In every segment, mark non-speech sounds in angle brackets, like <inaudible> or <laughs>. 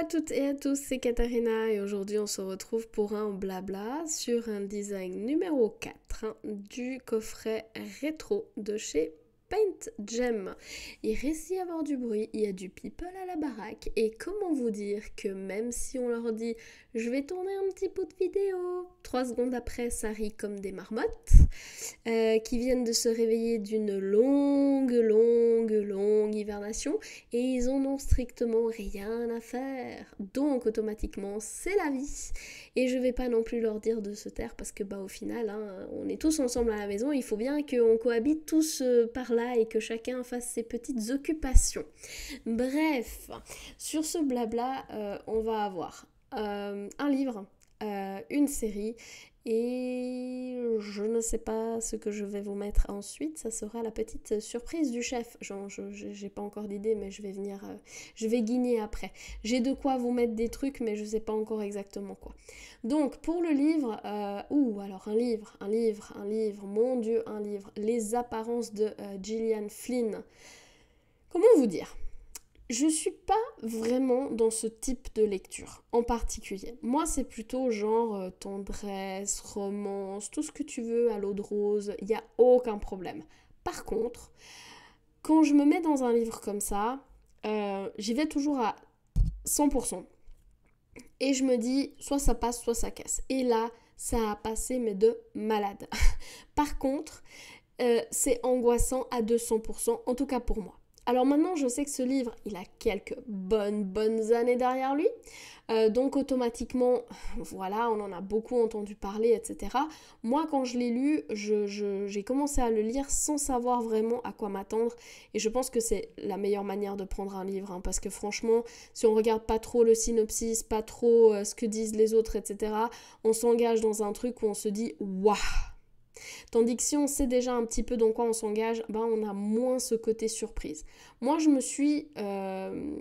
à toutes et à tous, c'est Katharina et aujourd'hui on se retrouve pour un blabla sur un design numéro 4 hein, du coffret rétro de chez Paint Jam. Il réussit à avoir du bruit, il y a du people à la baraque. Et comment vous dire que même si on leur dit je vais tourner un petit peu de vidéo, trois secondes après ça rit comme des marmottes euh, qui viennent de se réveiller d'une longue, longue, longue hibernation et ils en ont strictement rien à faire. Donc automatiquement c'est la vie. Et je vais pas non plus leur dire de se taire parce que bah au final hein, on est tous ensemble à la maison, il faut bien qu'on cohabite tous euh, par là et que chacun fasse ses petites occupations. Bref, sur ce blabla, euh, on va avoir euh, un livre euh, une série et je ne sais pas ce que je vais vous mettre ensuite, ça sera la petite surprise du chef. J'ai pas encore d'idée, mais je vais venir, euh, je vais guigner après. J'ai de quoi vous mettre des trucs, mais je sais pas encore exactement quoi. Donc pour le livre, euh, ou alors un livre, un livre, un livre, mon Dieu, un livre, Les apparences de Gillian Flynn. Comment vous dire je suis pas vraiment dans ce type de lecture en particulier. Moi, c'est plutôt genre euh, tendresse, romance, tout ce que tu veux à l'eau de rose, il n'y a aucun problème. Par contre, quand je me mets dans un livre comme ça, euh, j'y vais toujours à 100%. Et je me dis, soit ça passe, soit ça casse. Et là, ça a passé, mais de malade. <laughs> Par contre, euh, c'est angoissant à 200%, en tout cas pour moi. Alors maintenant, je sais que ce livre, il a quelques bonnes, bonnes années derrière lui. Euh, donc automatiquement, <laughs> voilà, on en a beaucoup entendu parler, etc. Moi, quand je l'ai lu, j'ai commencé à le lire sans savoir vraiment à quoi m'attendre. Et je pense que c'est la meilleure manière de prendre un livre. Hein, parce que franchement, si on regarde pas trop le synopsis, pas trop euh, ce que disent les autres, etc., on s'engage dans un truc où on se dit, waouh Tandis que si on sait déjà un petit peu dans quoi on s'engage, ben on a moins ce côté surprise. Moi, je me suis euh,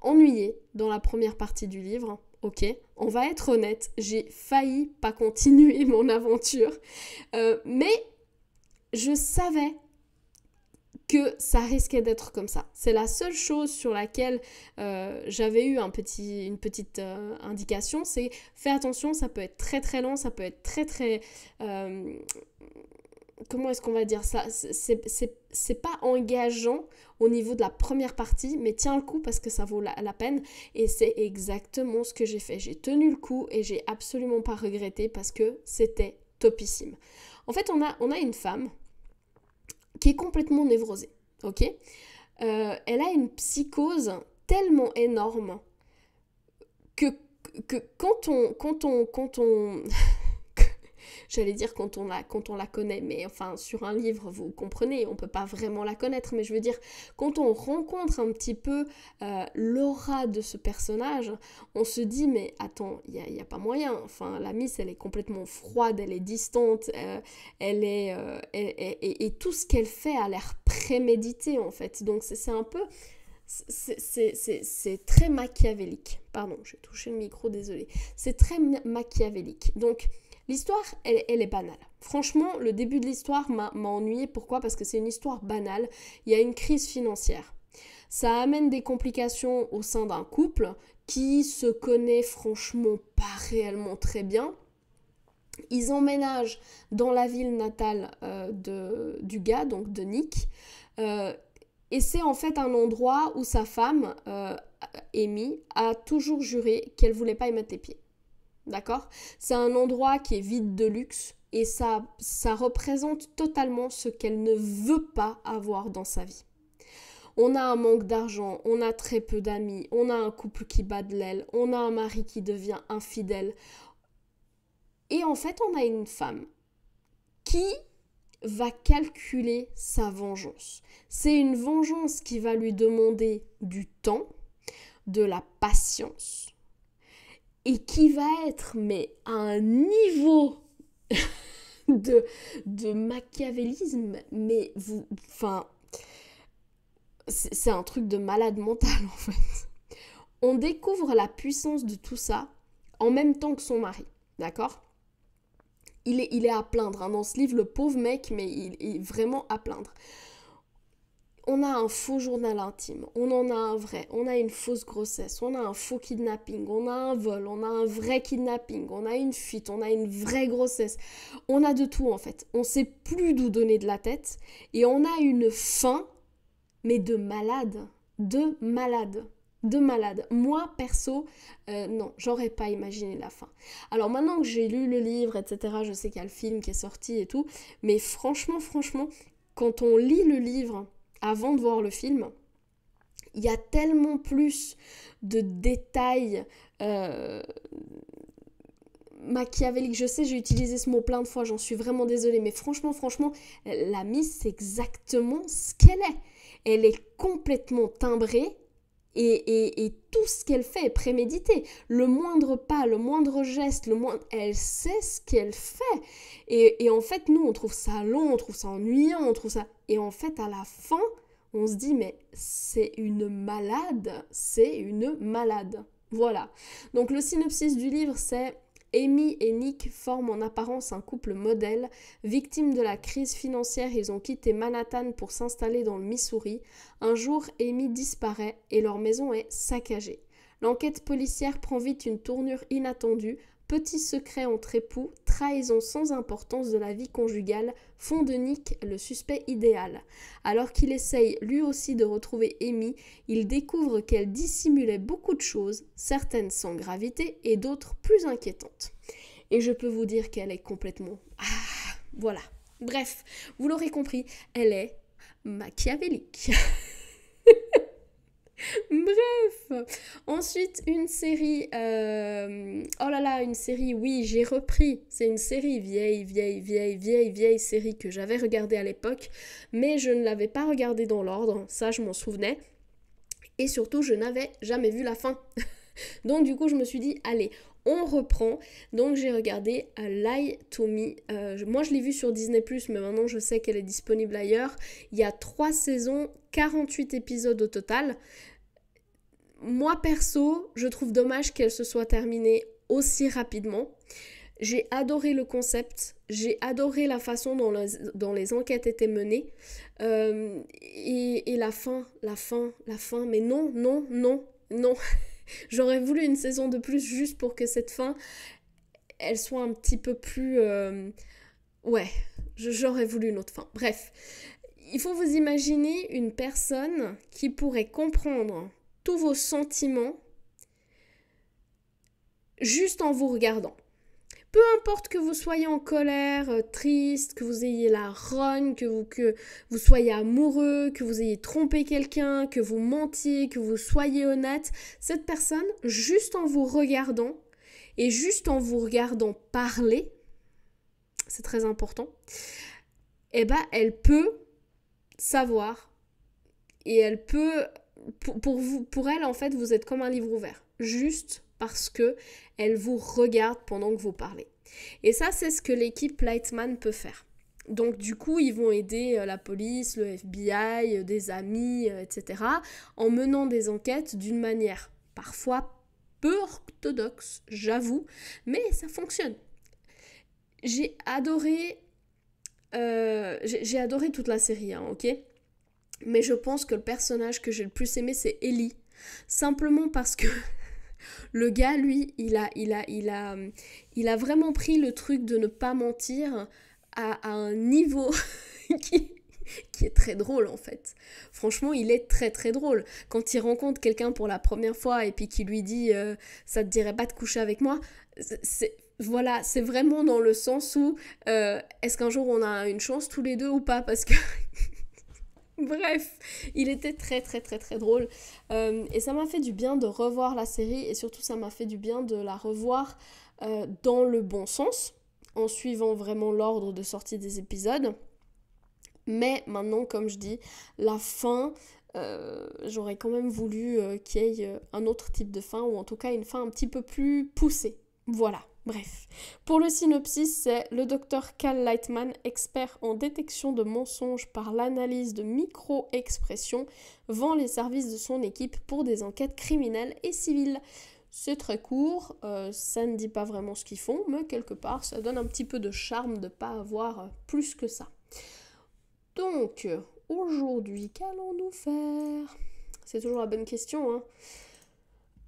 ennuyée dans la première partie du livre. Ok, on va être honnête, j'ai failli pas continuer <laughs> mon aventure, euh, mais je savais que ça risquait d'être comme ça. C'est la seule chose sur laquelle euh, j'avais eu un petit, une petite euh, indication, c'est fais attention, ça peut être très très lent, ça peut être très très... Euh, comment est-ce qu'on va dire ça C'est pas engageant au niveau de la première partie, mais tiens le coup parce que ça vaut la, peine. Et c'est exactement ce que j'ai fait. J'ai tenu le coup et j'ai absolument pas regretté parce que c'était topissime. En fait, on a, on a une femme qui est complètement névrosée, ok euh, Elle a une psychose tellement énorme que, que quand on, quand on, quand on <laughs> j'allais dire quand on, la, quand on la connaît, mais enfin sur un livre, vous comprenez, on peut pas vraiment la connaître, mais je veux dire, quand on rencontre un petit peu euh, l'aura de ce personnage, on se dit, mais attends, il n'y a, a, pas moyen, enfin la Miss, elle est complètement froide, elle est distante, euh, elle est... Euh, et, tout ce qu'elle fait a l'air prémédité en fait, donc c'est un peu c'est très machiavélique. Pardon, j'ai touché le micro, désolé. C'est très machiavélique. Donc, L'histoire, elle, est banale. Franchement, le début de l'histoire m'a ennuyé. Pourquoi Parce que c'est une histoire banale. Il y a une crise financière. Ça amène des complications au sein d'un couple qui se connaît franchement pas réellement très bien. Ils emménagent dans la ville natale euh, de, du gars, donc de Nick. Euh, et c'est en fait un endroit où sa femme, euh, Amy, a toujours juré qu'elle voulait pas y mettre les pieds d'accord C'est un endroit qui est vide de luxe et ça, ça représente totalement ce qu'elle ne veut pas avoir dans sa vie. On a un manque d'argent, on a très peu d'amis, on a un couple qui bat de l'aile, on a un mari qui devient infidèle. Et en fait, on a une femme qui va calculer sa vengeance. C'est une vengeance qui va lui demander du temps, de la patience, et qui va être, mais à un niveau <laughs> de, de machiavélisme, mais vous. Enfin. C'est un truc de malade mental en fait. On découvre la puissance de tout ça en même temps que son mari, d'accord il est, il est à plaindre. Hein. Dans ce livre, le pauvre mec, mais il est vraiment à plaindre on a un faux journal intime, on en a un vrai, on a une fausse grossesse, on a un faux kidnapping, on a un vol, on a un vrai kidnapping, on a une fuite, on a une vraie grossesse. On a de tout en fait. On sait plus d'où donner de la tête et on a une faim, mais de malade, de malade. De malade. Moi, perso, euh, non, j'aurais pas imaginé la fin. Alors maintenant que j'ai lu le livre, etc., je sais qu'il y a le film qui est sorti et tout, mais franchement, franchement, quand on lit le livre, avant de voir le film, il y a tellement plus de détails euh, machiavéliques. Je sais, j'ai utilisé ce mot plein de fois, j'en suis vraiment désolée, mais franchement, franchement, la mise, c'est exactement ce qu'elle est. Elle est complètement timbrée. Et, et, tout ce qu'elle fait est prémédité. Le moindre pas, le moindre geste, le moindre... elle sait ce qu'elle fait. Et, et en fait, nous, on trouve ça long, on trouve ça ennuyant, on trouve ça et en fait, à la fin, on se dit, mais c'est une malade, c'est une malade. Voilà. Donc le synopsis du livre, c'est Amy et Nick forment en apparence un couple modèle. Victimes de la crise financière, ils ont quitté Manhattan pour s'installer dans le Missouri. Un jour, Amy disparaît et leur maison est saccagée. L'enquête policière prend vite une tournure inattendue Petit secret entre époux, trahison sans importance de la vie conjugale, font de Nick le suspect idéal. Alors qu'il essaye lui aussi de retrouver Amy, il découvre qu'elle dissimulait beaucoup de choses, certaines sans gravité et d'autres plus inquiétantes. Et je peux vous dire qu'elle est complètement... Ah, voilà. Bref, vous l'aurez compris, elle est machiavélique. <laughs> <laughs> Bref, ensuite une série, euh, oh là là, une série, oui, j'ai repris, c'est une série vieille, vieille, vieille, vieille, vieille série que j'avais regardée à l'époque, mais je ne l'avais pas regardée dans l'ordre, ça je m'en souvenais, et surtout je n'avais jamais vu la fin. <laughs> Donc du coup, je me suis dit, allez, on reprend. Donc j'ai regardé euh, Lie euh, moi je l'ai vu sur Disney ⁇ mais maintenant je sais qu'elle est disponible ailleurs. Il y a 3 saisons, 48 épisodes au total. Moi perso, je trouve dommage qu'elle se soit terminée aussi rapidement. J'ai adoré le concept, j'ai adoré la façon dont, les, les enquêtes étaient menées euh, et la fin, la fin, la fin. Mais non, non, non, non. <laughs> J'aurais voulu une saison de plus juste pour que cette fin, elle soit un petit peu plus... Euh, ouais, j'aurais voulu une autre fin. Bref, il faut vous imaginer une personne qui pourrait comprendre tous vos sentiments juste en vous regardant. Peu importe que vous soyez en colère, euh, triste, que vous ayez la rogne, que vous, que vous soyez amoureux, que vous ayez trompé quelqu'un, que vous mentiez, que vous soyez honnête, cette personne, juste en vous regardant et juste en vous regardant parler, c'est très important, eh ben, elle peut savoir et elle peut, pour, vous, pour elle, en fait, vous êtes comme un livre ouvert. Juste parce que elle vous regarde pendant que vous parlez. Et ça, c'est ce que l'équipe Lightman peut faire. Donc du coup, ils vont aider euh, la police, le FBI, euh, des amis, euh, etc., en menant des enquêtes d'une manière parfois peu orthodoxe, j'avoue, mais ça fonctionne. J'ai adoré, j'ai adoré toute la série, hein, ok. Mais je pense que le personnage que j'ai le plus aimé, c'est Ellie, simplement parce que le gars, lui, il a, il a, il a, il a vraiment pris le truc de ne pas mentir à, un niveau <laughs> qui, est très drôle en fait. Franchement, il est très très drôle. Quand il rencontre quelqu'un pour la première fois et puis qui lui dit euh, ça te dirait pas de coucher avec moi, c'est voilà, c'est vraiment dans le sens où euh, est-ce qu'un jour on a une chance tous les deux ou pas parce que <laughs> <laughs> Bref, il était très très très très drôle. Euh, et ça m'a fait du bien de revoir la série et surtout ça m'a fait du bien de la revoir euh, dans le bon sens, en suivant vraiment l'ordre de sortie des épisodes. Mais maintenant, comme je dis, la fin, euh, j'aurais quand même voulu qu'il y ait un autre type de fin, ou en tout cas une fin un petit peu plus poussée. Voilà. Bref, pour le synopsis, c'est le docteur Cal Lightman, expert en détection de mensonges par l'analyse de micro-expressions, vend les services de son équipe pour des enquêtes criminelles et civiles. C'est très court, euh, ça ne dit pas vraiment ce qu'ils font, mais quelque part, ça donne un petit peu de charme de ne pas avoir euh, plus que ça. Donc, aujourd'hui, qu'allons-nous faire C'est toujours la bonne question, hein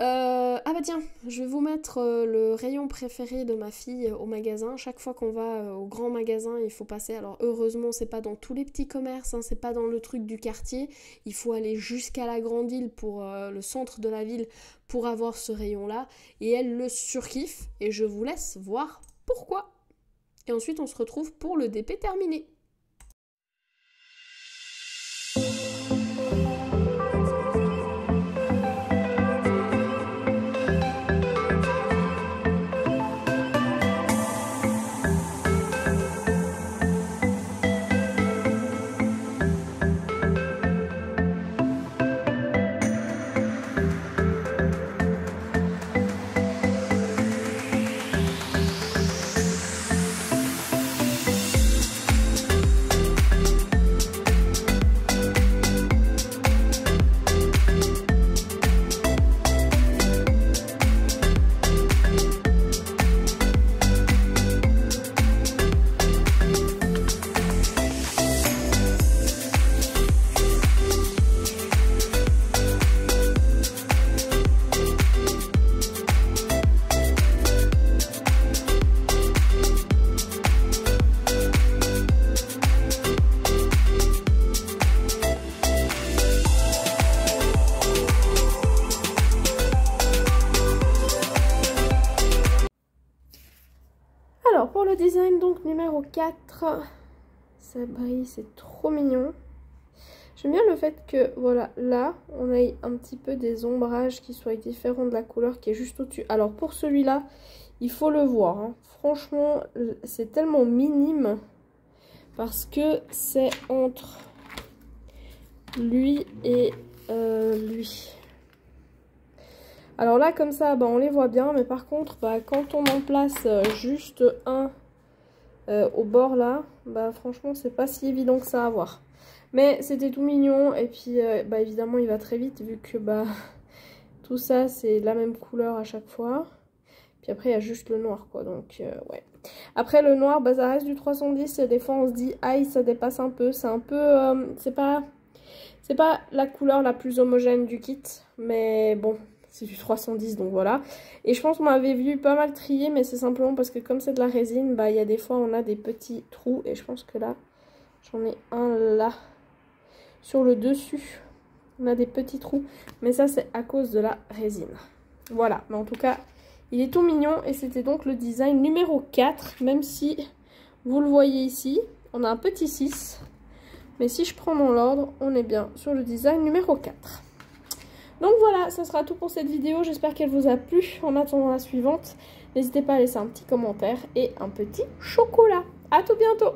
euh, ah bah tiens, je vais vous mettre euh, le rayon préféré de ma fille euh, au magasin. Chaque fois qu'on va au grand magasin, il faut passer. Alors heureusement, c'est pas dans tous les petits commerces, hein, c'est pas dans le truc du quartier. Il faut aller jusqu'à la grande île pour le centre de la ville pour avoir ce rayon-là. Et elle le surkiffe. Et je vous laisse voir pourquoi. Et ensuite, on se retrouve pour le DP terminé. Ça brille, c'est trop mignon. J'aime bien le fait que, voilà, là, on ait un petit peu des ombrages qui soient différents de la couleur qui est juste au-dessus. Alors, pour celui-là, il faut le voir. Hein. Franchement, c'est tellement minime parce que c'est entre lui et euh, lui. Alors là, comme ça, bah, on les voit bien, mais par contre, bah, quand on en place euh, juste un euh, au bord là, bah franchement c'est pas si évident que ça à voir. Mais c'était tout mignon et puis euh, bah évidemment il va très vite vu que bah <laughs> tout ça c'est la même couleur à chaque fois. Puis après il y a juste le noir quoi donc euh, ouais. Après le noir bah ça reste du 310 et des fois on se dit aïe ça dépasse un peu, c'est un peu c'est pas c'est pas la couleur la plus homogène du kit mais bon c'est du 310 donc voilà et je pense qu'on m'avait vu pas mal trier mais c'est simplement parce que comme c'est de la résine bah il y a des fois on a des petits trous et je pense que là j'en ai un là sur le dessus on a des petits trous mais ça c'est à cause de la résine voilà mais en tout cas il est tout mignon et c'était donc le design numéro 4 même si vous le voyez ici on a un petit 6 mais si je prends mon ordre on est bien sur le design numéro 4 donc voilà, ça sera tout pour cette vidéo. J'espère qu'elle vous a plu. En attendant la suivante, n'hésitez pas à laisser un petit commentaire et un petit chocolat. A tout bientôt